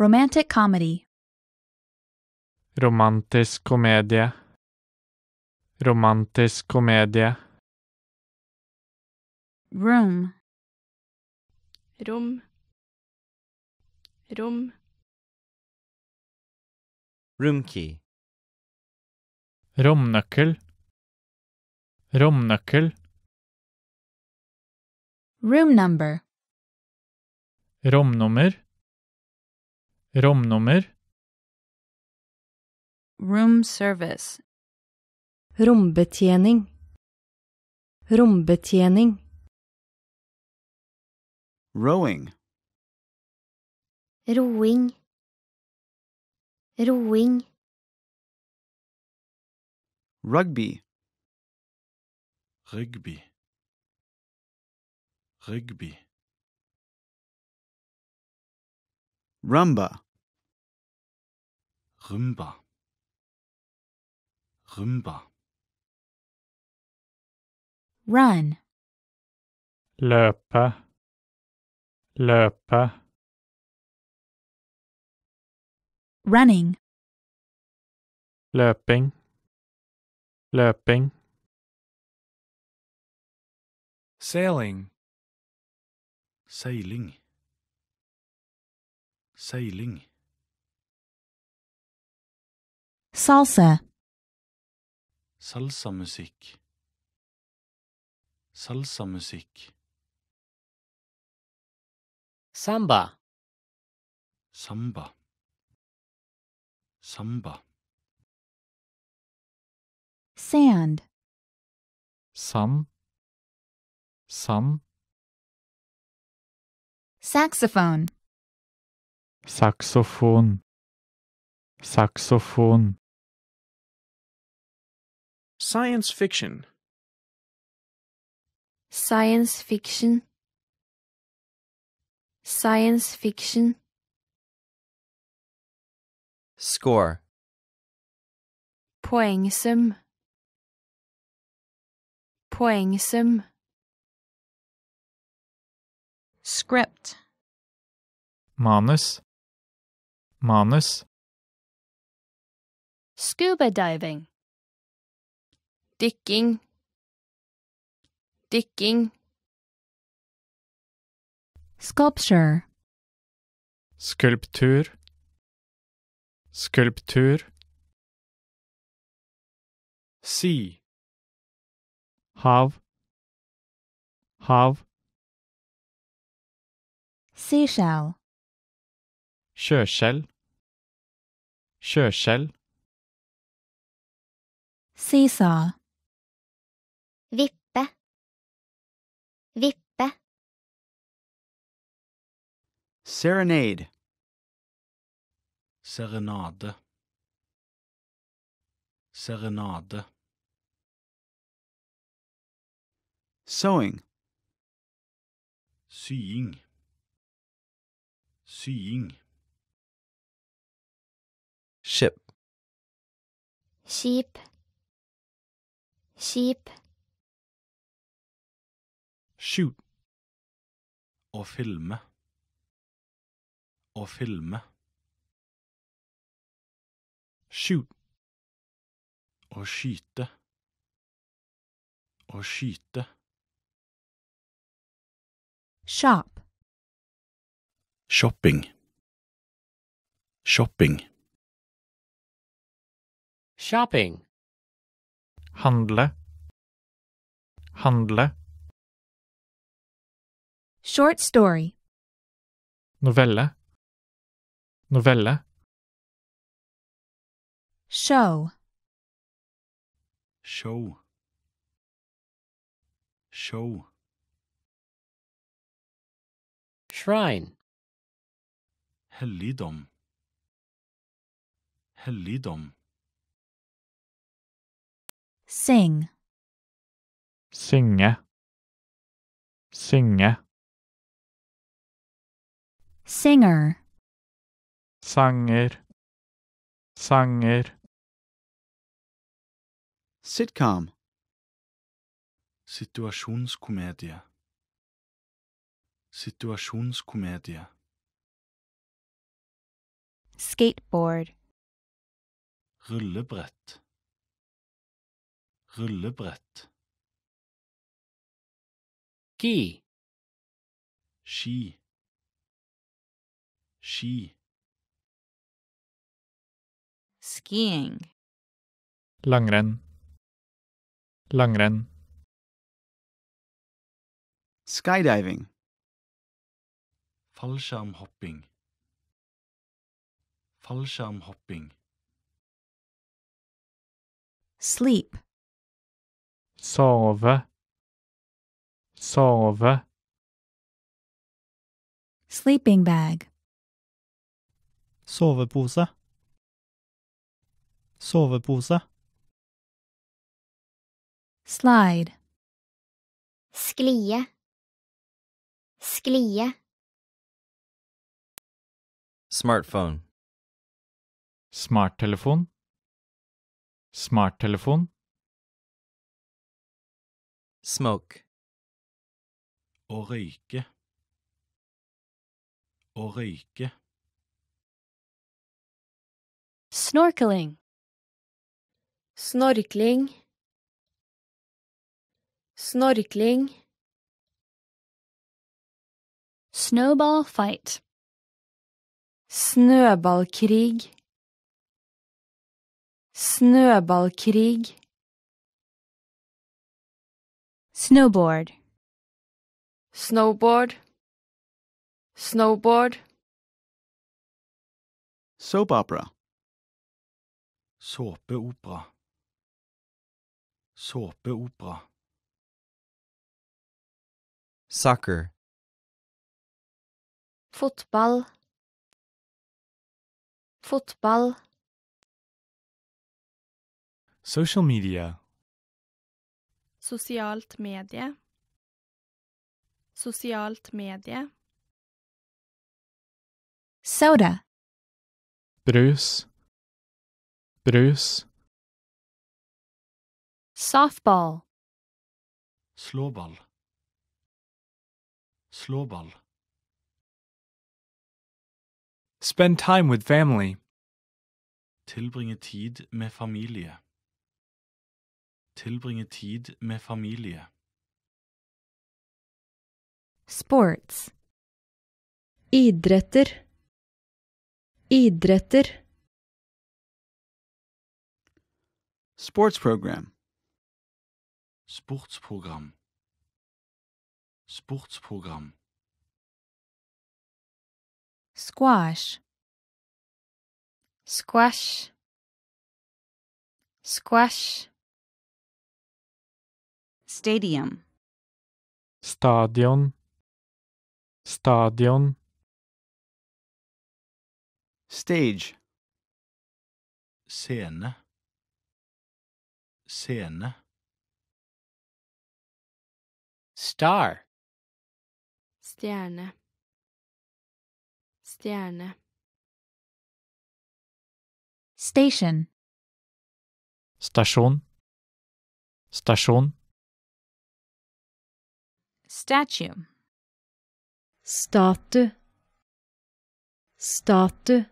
romantic comedy romantisk komedie romantisk komedie room rom rom room key romnøkkel romnøkkel room number romnummer romnummer Room service. Rombetjening. Rombetjening. Rowing. Rowing. Rowing. Rugby. Rugby. Rugby. Rumba. Rumba. Rümba. Run. Löpa. Löpa. Running. Löping. Löping. Sailing. Sailing. Sailing. Salsa. salsamusikk salsamusikk samba samba samba sand sam sam saxophone saxophon saxophon Science fiction. Science fiction. Science fiction. Score. Poengsum. Poengsum. Script. Manus. Manus. Scuba diving. Dykking. Dykking. Sculpture. Skulptur. Skulptur. Sea. Hav. Hav. Seashell. Sjøskjell. Sjøskjell. Seesaw vippe, vippe. Serenade. Serenade. Serenade. Sewing. sewing, sewing, Ship. Sheep. Sheep. Shoot. Å filme. Å filme. Shoot. Å skyte. Å skyte. Shop. Shopping. Shopping. Shopping. Handle. Handle. Short story. Novella. Novella. Show. Show. Show. Shrine. Helligdom. Helligdom. Sing. Singa. Singa singer sanger sanger sitcom situasjonskomedie situasjonskomedie skateboard rullebrett rullebrett ski ski Ski. Skiing. Langren. Langren. Skydiving. Fallschirmhopping. Fallschirmhopping. Sleep. Sove. Sove. Sleeping bag. sovepose sovepose slide sklie sklie smartphone smarttelefon smarttelefon smoke å røyke å røyke snorkeling snorkling snorkling snowball fight snöballkrig snöballkrig snowboard snowboard snowboard soap opera Såpeopera. Såpeopera. Soccer. Fotball. Fotball. Social media. Sosialt medie. Sosialt medie. Soda. Brus brus softball slåball slåball spend time with family tilbringe tid med familie tilbringe tid med familie sports idretter idretter Sports program. Sports program. Sports program. Squash. Squash. Squash. Stadium. Stadion. Stadion. Stage. Scene scene. Star. Stjerne. Stjerne. Station. Station. Station. Statue. Statue. Statue.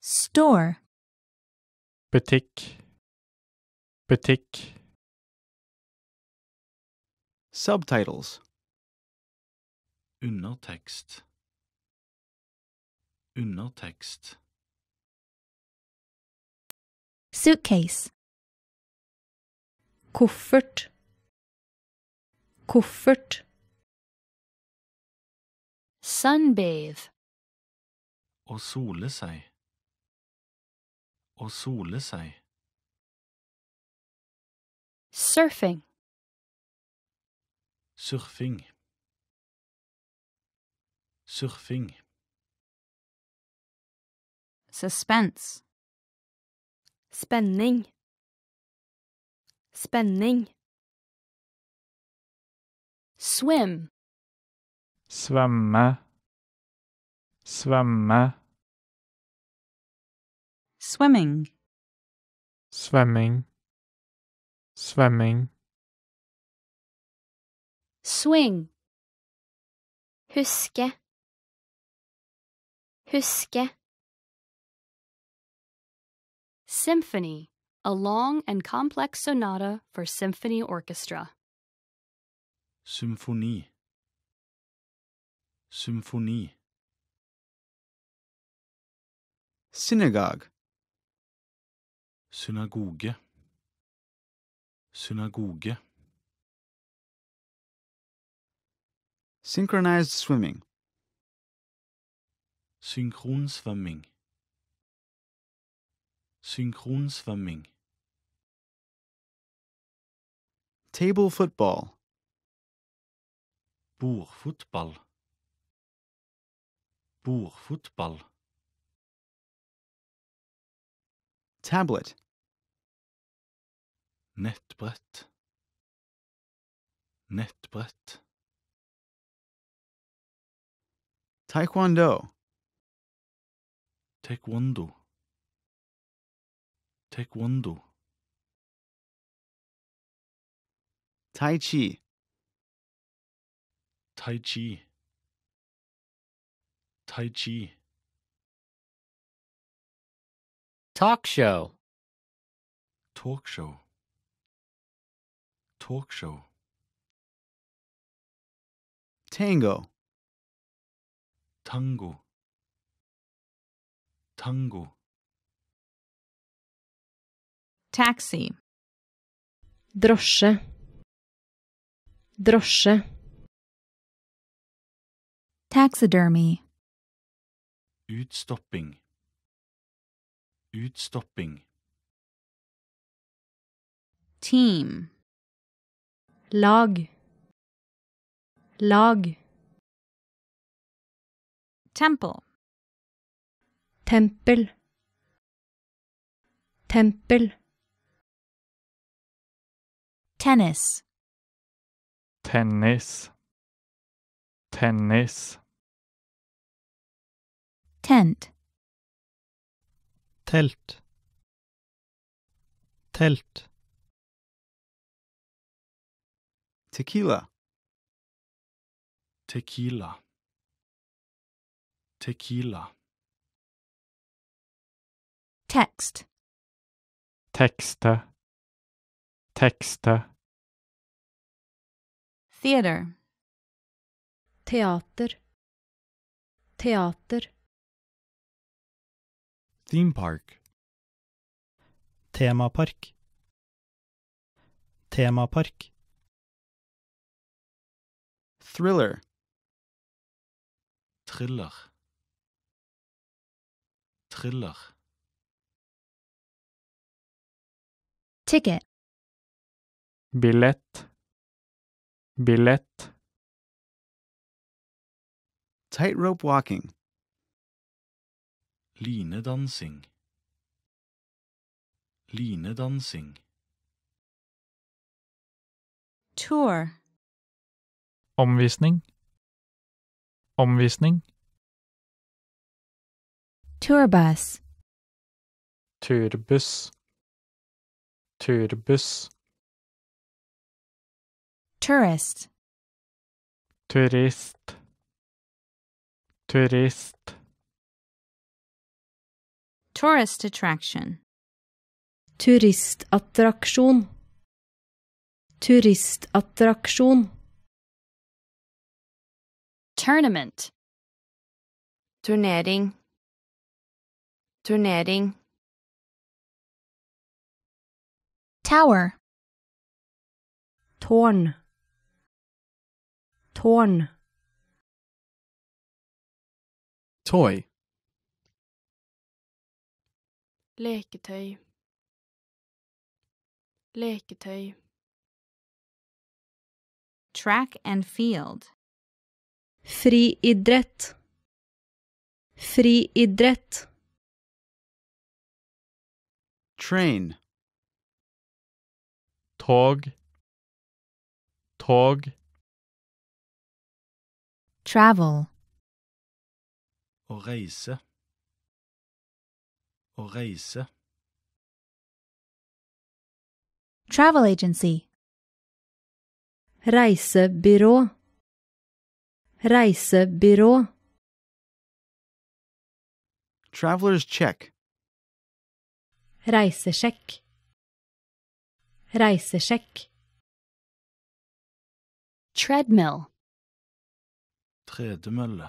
Store. butikk, butikk. Subtitles Undertekst Undertekst Suitcase Koffert Koffert Sunbathe Å sole seg å sole seg. Surfing. Surfing. Surfing. Suspense. Spenning. Spenning. Swim. Svømme. Svømme. swimming swimming swimming swing huske huske symphony a long and complex sonata for symphony orchestra symphony symphony synagogue Synagogue. Synagogue. synchronized swimming synchron swimming synchron swimming table football Boer football Boer football tablet nettbrett nettbrett taekwondo taekwondo taekwondo tai chi tai chi tai chi talk show talk show talk show. Tango. Tango. Tango. Taxi. Drosche. Drosche. Taxidermy. Utstopping. Utstopping. Team. lag lag temple tempel tempel tennis tennis tennis tent telt telt Tequila. Tequila. Tequila. Text. Texta. Texta. Theater. Teater. Teater. Theme park. park. Tema park. Thriller. Thriller. Thriller. Ticket. Billet. Billet. Tightrope walking. dancing. Line dancing. Tour. omvisning omvisning turbuss turbuss turbuss tourist turist turist tourist attraction turistattraksjon turistattraksjon Tournament. Turnering. Turnering. Tower. Torn. Torn. Toy. Leketøy. Leketøy. Track and field. friidrett friidrett train tog tog travel å reise å reise travel agency reisebyrå Reisebyrå. Traveler's check. Reisesjekk. Reisesjekk. Treadmill. Tredemølle.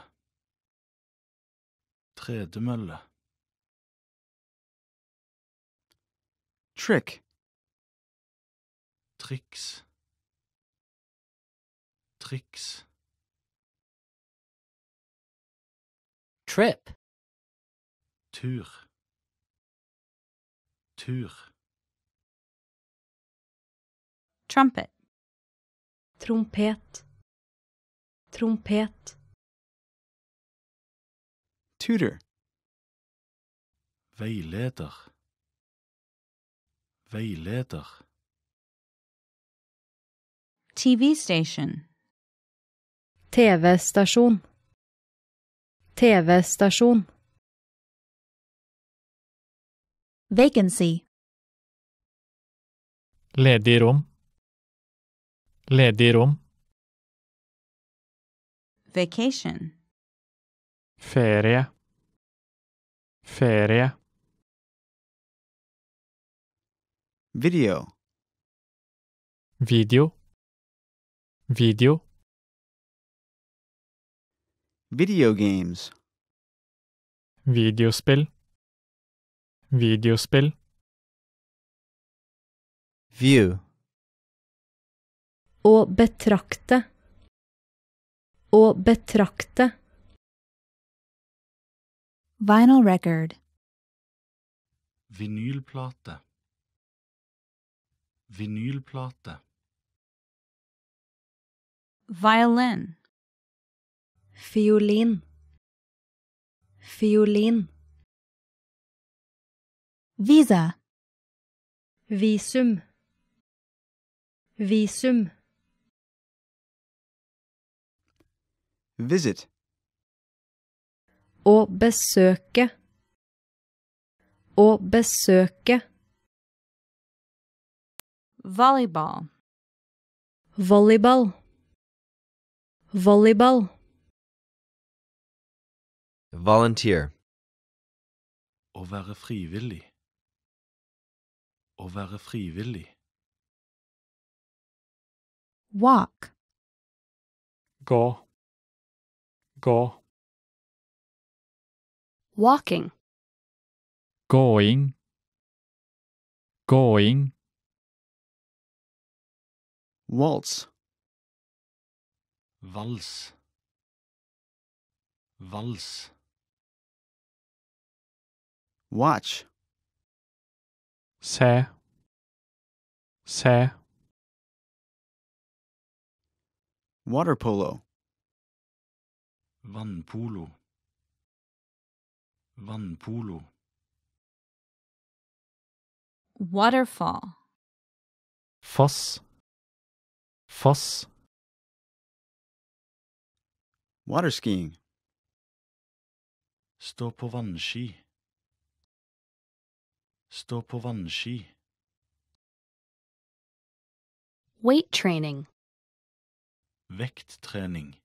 Tredemølle. Trick. Triks. Triks. Trip. Tur. Tur. Trumpet. Trompet. Trompet. Tutor. Veileder. Veileder. TV-station. tv station TV-stasjon Vacancy Ledig rom Ledig rom Vacation Ferie Ferie Video Video Video Video games. Videospel. Videospel. View. Å betrakte. Å betrakte. Vinyl record. Vinylplate. Vinylplate. Violin. Fiolin. Fiolin. Visa. Visum. Visum. Visit. Å besøke. Å besøke. Volleyball. Volleyball. Volleyball. Volunteer. Å være frivillig. Å være frivillig. Walk. Gå. Gå. Walking. Going. Going. Waltz. Vals. Vals. Watch. Se. Se. Water polo. Vannpolo. Vannpolo. Waterfall. Foss. Foss. Water skiing. Stå på vannski. Stå på vannski. Weight training. Vekttrening.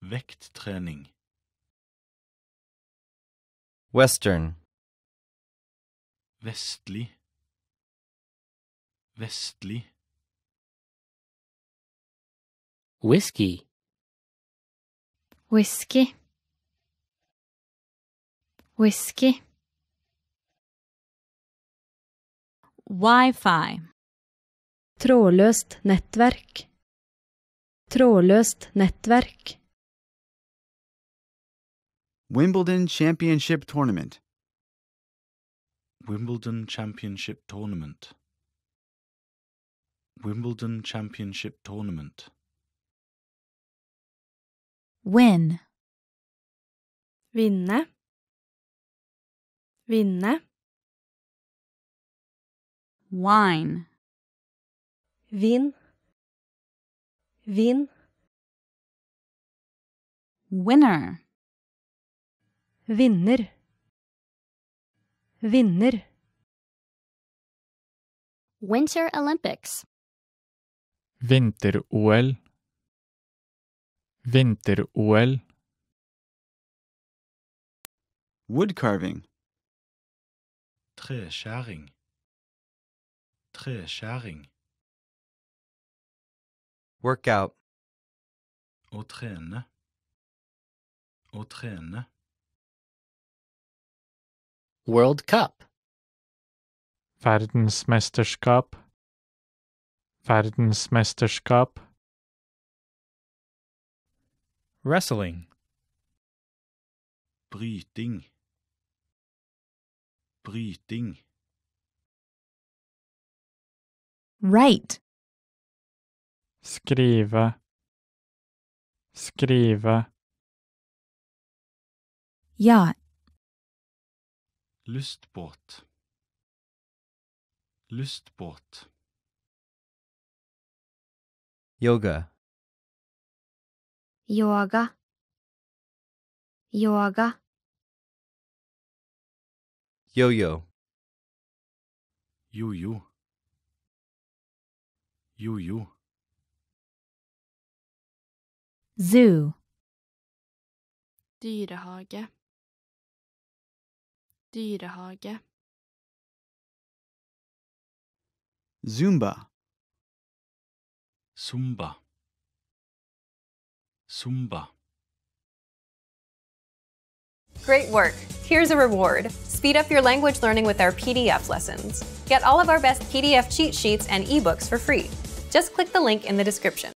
Vekttrening. Western. Vestlig. Vestlig. Whisky. Whisky. Whisky. wifi. Trådløst nettverk. Trådløst nettverk. Wimbledon Championship Tournament. Wimbledon Championship Tournament. Wimbledon Championship Tournament. Win. Vinne. Vinne wine. Vin. Vin. Winner. Vinner. Vinner. Winter Olympics. Vinter-OL. Vinter-OL. Wood Woodcarving. Treskjæring. Träskäring. Workout. Å trene. Å trene. World Cup. Verdensmesterskap. Verdensmesterskap. Wrestling. Bryting. Bryting. Write. Scriva. Scriva. Yacht. Lystbåt. Lystbåt. Yoga. Yoga. Yoga. Yo-yo. Yo-yo. Juju. Zoo. Dyrehage. Dyrehage. Zumba. Zumba. Zumba. Great work. Here's a reward. Speed up your language learning with our PDF lessons. Get all of our best PDF cheat sheets and ebooks for free. Just click the link in the description.